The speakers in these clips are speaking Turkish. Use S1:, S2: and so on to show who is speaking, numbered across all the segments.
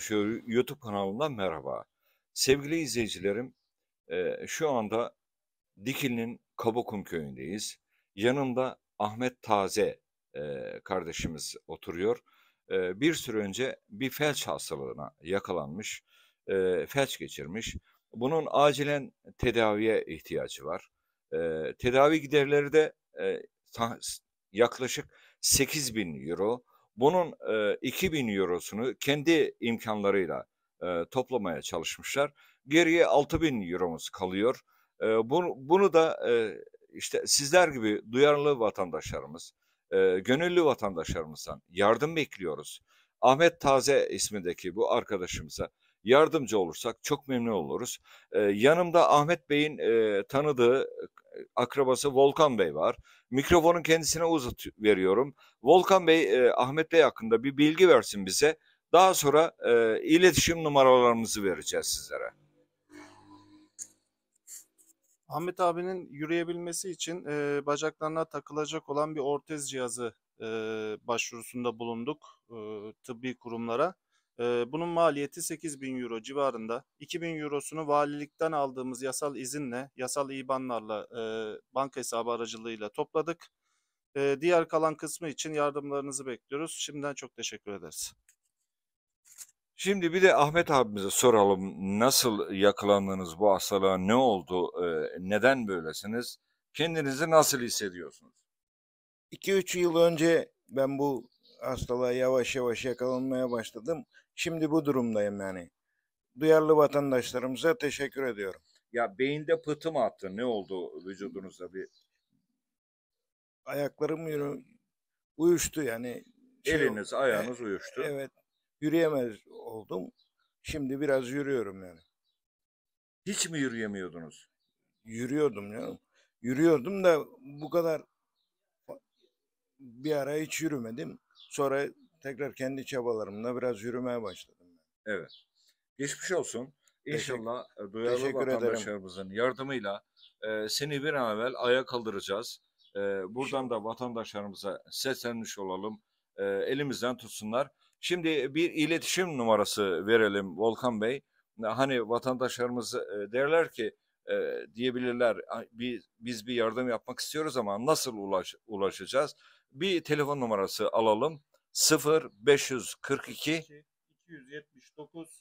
S1: Konuşuyor YouTube kanalından merhaba. Sevgili izleyicilerim, e, şu anda Dikil'in Kabukum köyündeyiz. Yanımda Ahmet Taze e, kardeşimiz oturuyor. E, bir süre önce bir felç hastalığına yakalanmış, felç geçirmiş. Bunun acilen tedaviye ihtiyacı var. tedavi giderleri de yaklaşık 8 bin euro. Bunun e, 2000 eurosunu kendi imkanlarıyla e, toplamaya çalışmışlar. Geriye 6000 euromuz kalıyor. E, bunu, bunu da e, işte sizler gibi duyarlı vatandaşlarımız, e, gönüllü vatandaşlarımızdan yardım bekliyoruz. Ahmet Taze ismindeki bu arkadaşımıza yardımcı olursak çok memnun oluruz. E, yanımda Ahmet Bey'in e, tanıdığı akrabası Volkan Bey var. Mikrofonun kendisine uzat veriyorum. Volkan Bey e, Ahmet Bey hakkında bir bilgi versin bize. Daha sonra e, iletişim numaralarımızı vereceğiz sizlere.
S2: Ahmet abinin yürüyebilmesi için e, bacaklarına takılacak olan bir ortez cihazı e, başvurusunda bulunduk e, tıbbi kurumlara bunun maliyeti 8 bin euro civarında. 2 bin eurosunu valilikten aldığımız yasal izinle, yasal ibanlarla, e, banka hesabı aracılığıyla topladık. E, diğer kalan kısmı için yardımlarınızı bekliyoruz. Şimdiden çok teşekkür ederiz.
S1: Şimdi bir de Ahmet abimize soralım. Nasıl yakalandınız bu hastalığa? Ne oldu? E, neden böylesiniz?
S2: Kendinizi nasıl hissediyorsunuz? 2-3 yıl önce ben bu hastalığa yavaş yavaş yakalanmaya başladım. Şimdi bu durumdayım yani. Duyarlı vatandaşlarımıza teşekkür ediyorum. Ya beyinde pıtı mı attı? Ne oldu vücudunuzda bir? Ayaklarım yürü uyuştu yani. Şey Eliniz, oldu. ayağınız uyuştu. Evet. Yürüyemez oldum. Şimdi biraz yürüyorum yani. Hiç mi yürüyemiyordunuz? Yürüyordum ya. Yürüyordum da bu kadar bir ara hiç yürümedim. Sonra tekrar kendi çabalarımla biraz yürümeye başladım. Evet. Geçmiş olsun. İnşallah e, teşekkür, duyarlı vatandaşlarımızın
S1: ederim. yardımıyla e, seni bir an evvel ayağa kaldıracağız. E, buradan da vatandaşlarımıza seslenmiş olalım. E, elimizden tutsunlar. Şimdi bir iletişim numarası verelim Volkan Bey. Hani vatandaşlarımız e, derler ki e, diyebilirler. Bir, biz bir yardım yapmak istiyoruz ama nasıl ulaş, ulaşacağız? Bir telefon numarası alalım. 0 542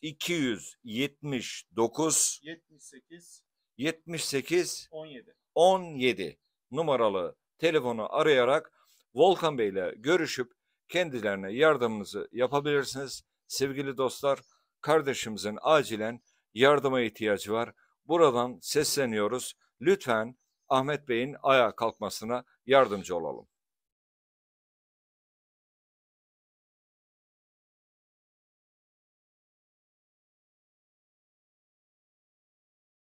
S1: 279 279
S2: 78
S1: 78 17 17 numaralı telefonu arayarak Volkan Bey ile görüşüp kendilerine yardımınızı yapabilirsiniz. Sevgili dostlar, kardeşimizin acilen yardıma ihtiyacı var. Buradan sesleniyoruz. Lütfen Ahmet Bey'in ayağa kalkmasına yardımcı olalım.